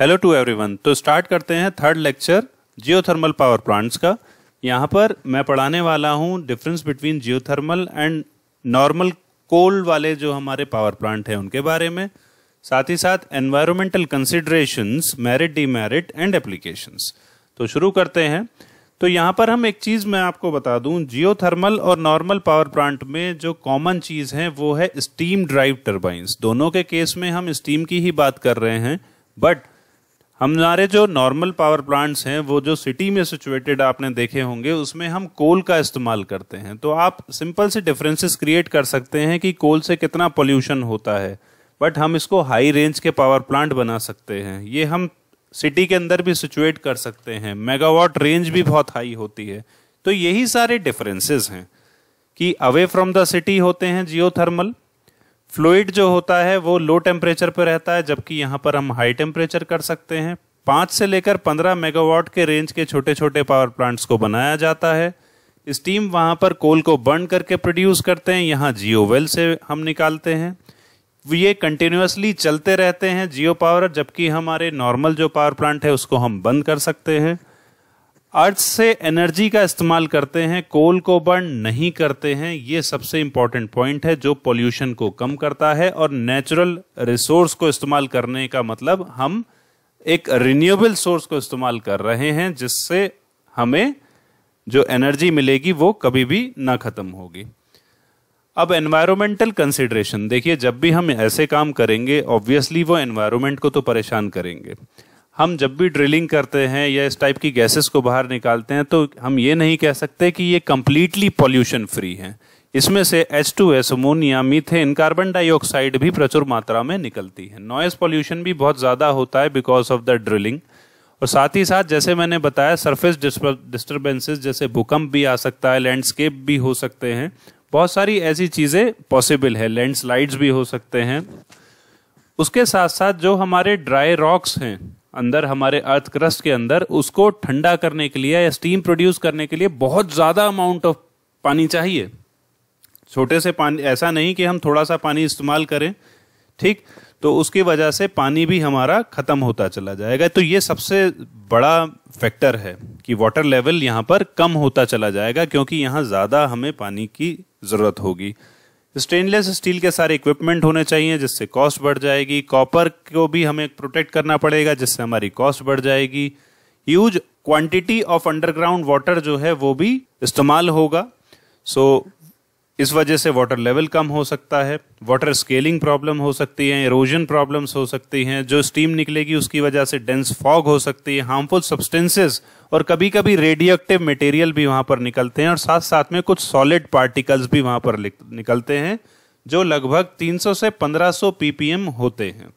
hello to everyone तो start करते हैं third lecture geothermal power plants का यहाँ पर मैं पढ़ाने वाला हूँ difference between geothermal and normal coal वाले जो हमारे पावर प्लांट हैं उनके बारे में साथ ही साथ environmental considerations merit demerit and applications तो शुरू करते हैं तो यहाँ पर हम एक चीज़ मैं आपको बता दूँ जियो और नॉर्मल पावर प्लांट में जो कॉमन चीज़ है वो है स्टीम ड्राइव टर्बाइंस दोनों के केस में हम स्टीम की ही बात कर रहे हैं बट हमारे जो नॉर्मल पावर प्लांट्स हैं वो जो सिटी में सिचुएटेड आपने देखे होंगे उसमें हम कोल का इस्तेमाल करते हैं तो आप सिंपल से डिफरेंसेस क्रिएट कर सकते हैं कि कोल से कितना पोल्यूशन होता है बट हम इसको हाई रेंज के पावर प्लांट बना सकते हैं ये हम सिटी के अंदर भी सिचुएट कर सकते हैं मेगावाट रेंज भी बहुत हाई होती है तो यही सारे डिफरेंसेस हैं कि अवे फ्रॉम द सिटी होते हैं जियो थर्मल फ्लूड जो होता है वो लो टेम्परेचर पर रहता है जबकि यहाँ पर हम हाई टेम्परेचर कर सकते हैं पाँच से लेकर पंद्रह मेगावाट के रेंज के छोटे छोटे पावर प्लांट्स को बनाया जाता है स्टीम वहाँ पर कोल को बर्न करके प्रोड्यूस करते हैं यहाँ जियो वेल से हम निकालते हैं ये कंटिन्यूसली चलते रहते हैं जियो पावर जबकि हमारे नॉर्मल जो पावर प्लांट है उसको हम बंद कर सकते हैं अर्थ से एनर्जी का इस्तेमाल करते हैं कोल को बर्न नहीं करते हैं ये सबसे इंपॉर्टेंट पॉइंट है जो पोल्यूशन को कम करता है और नेचुरल रिसोर्स को इस्तेमाल करने का मतलब हम एक रिन्यूएबल सोर्स को इस्तेमाल कर रहे हैं जिससे हमें जो एनर्जी मिलेगी वो कभी भी ना ख़त्म होगी अब एनवायरमेंटल कंसिडरेशन देखिए जब भी हम ऐसे काम करेंगे ऑब्वियसली वो एनवायरमेंट को तो परेशान करेंगे हम जब भी ड्रिलिंग करते हैं या इस टाइप की गैसेस को बाहर निकालते हैं तो हम ये नहीं कह सकते कि ये कम्प्लीटली पॉल्यूशन फ्री हैं इसमें से H two S ammonia methane carbon dioxide भी प्रचुर मात्रा में निकलती है नॉइज़ पॉल्यूशन भी बहुत ज़्यादा होता है बिकॉज ऑफ द ड्रिलिंग और साथ ही साथ जैसे मैंने बताया सरफेस डिस्टर्बेंसेस जैसे भूकंप भी आ सकता है लैंडस्केप भी हो सकते हैं बहुत सारी ऐसी चीज़ें पॉसिबल है लैंडस्लाइड्स भी हो सकते हैं उसके साथ साथ जो हमारे ड्राई रॉक्स हैं अंदर हमारे अर्थ क्रस्ट के अंदर उसको ठंडा करने के लिए या स्टीम प्रोड्यूस करने के लिए बहुत ज़्यादा अमाउंट ऑफ पानी चाहिए छोटे से पानी ऐसा नहीं कि हम थोड़ा सा पानी इस्तेमाल करें ठीक तो उसकी वजह से पानी भी हमारा ख़त्म होता चला जाएगा तो ये सबसे बड़ा फैक्टर है कि वाटर लेवल यहाँ पर कम होता चला जाएगा क्योंकि यहाँ ज़्यादा हमें पानी की ज़रूरत होगी स्टेनलेस स्टील के सारे इक्विपमेंट होने चाहिए जिससे कॉस्ट बढ़ जाएगी कॉपर को भी हमें प्रोटेक्ट करना पड़ेगा जिससे हमारी कॉस्ट बढ़ जाएगी use quantity of underground water जो है वो भी इस्तेमाल होगा सो so, इस वजह से वाटर लेवल कम हो सकता है वाटर स्केलिंग प्रॉब्लम हो सकती है इरोजन प्रॉब्लम्स हो सकती हैं जो स्टीम निकलेगी उसकी वजह से डेंस फॉग हो सकती है हार्मफुल सब्सटेंसेस और कभी कभी रेडियोक्टिव मटेरियल भी वहाँ पर निकलते हैं और साथ साथ में कुछ सॉलिड पार्टिकल्स भी वहाँ पर निकलते हैं जो लगभग 300 से 1500 ppm होते हैं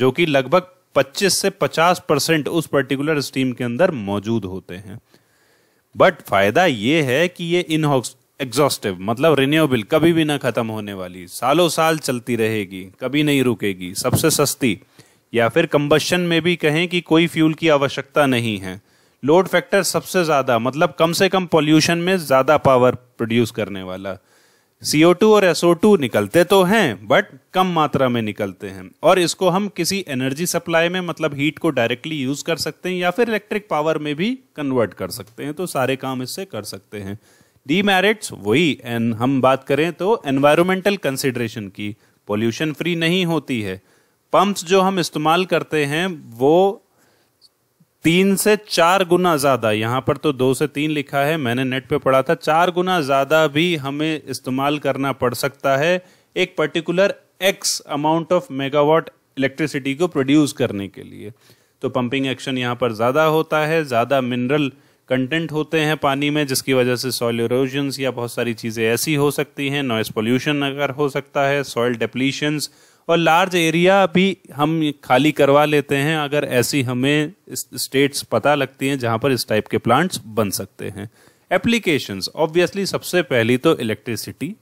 जो कि लगभग 25 से 50 परसेंट उस पर्टिकुलर स्टीम के अंदर मौजूद होते हैं बट फायदा ये है कि ये एग्जॉस्टिव मतलब रिन्यूएबल कभी भी ना खत्म होने वाली सालों साल चलती रहेगी कभी नहीं रुकेगी सबसे सस्ती या फिर कंबशन में भी कहें कि कोई फ्यूल की आवश्यकता नहीं है लोड फैक्टर सबसे ज़्यादा मतलब कम से कम पॉल्यूशन में ज़्यादा पावर प्रोड्यूस करने वाला CO2 और SO2 निकलते तो हैं बट कम मात्रा में निकलते हैं और इसको हम किसी एनर्जी सप्लाई में मतलब हीट को डायरेक्टली यूज़ कर सकते हैं या फिर इलेक्ट्रिक पावर में भी कन्वर्ट कर सकते हैं तो सारे काम इससे कर सकते हैं डी मैरिट्स वही एंड हम बात करें तो एनवायरमेंटल कंसिड्रेशन की पोल्यूशन फ्री नहीं होती है पंप्स जो हम इस्तेमाल करते हैं वो तीन से चार गुना ज़्यादा यहाँ पर तो दो से तीन लिखा है मैंने नेट पे पढ़ा था चार गुना ज़्यादा भी हमें इस्तेमाल करना पड़ सकता है एक particular X amount of megawatt electricity को प्रोड्यूस करने के लिए तो पंपिंग एक्शन यहाँ पर ज़्यादा होता है ज़्यादा मिनरल कंटेंट होते हैं पानी में जिसकी वजह से सॉइल इरोजन्स या बहुत सारी चीज़ें ऐसी हो सकती हैं नॉइस पोल्यूशन अगर हो सकता है सॉइल डेप्लीशंस और लार्ज एरिया भी हम खाली करवा लेते हैं अगर ऐसी हमें स्टेट्स पता लगती हैं जहाँ पर इस टाइप के प्लांट्स बन सकते हैं एप्लीकेशंस ऑब्वियसली सबसे पहली तो इलेक्ट्रिसिटी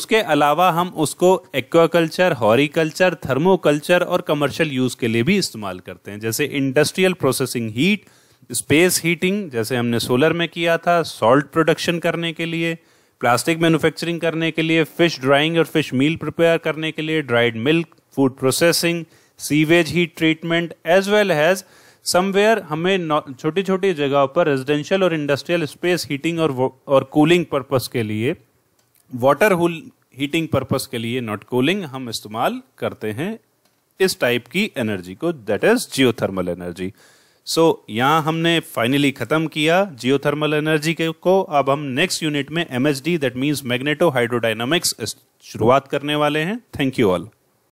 उसके अलावा हम उसको एक्वाकल्चर हॉरीकल्चर थर्मोकल्चर और कमर्शियल यूज़ के लिए भी इस्तेमाल करते हैं जैसे industrial processing heat space heating जैसे हमने सोलर में किया था सॉल्ट प्रोडक्शन करने के लिए प्लास्टिक मैन्युफैक्चरिंग करने के लिए फिश ड्राइंग और फिश मील प्रिपेयर करने के लिए dried milk food processing sewage heat treatment as well has somewhere हमें छोटी छोटी जगहों पर रेजिडेंशियल और इंडस्ट्रियल स्पेस हीटिंग और और कूलिंग पर्पस के लिए वाटर होल हीटिंग पर्पस के लिए नॉट कूलिंग हम इस्तेमाल करते हैं इस टाइप की एनर्जी को that is geothermal energy so so, यहाँ हमने फाइनली ख़त्म किया जियोथर्मल एनर्जी के को अब हम नेक्स्ट यूनिट में M H D that means magneto hydrodynamics शुरुआत करने वाले हैं थैंक यू ऑल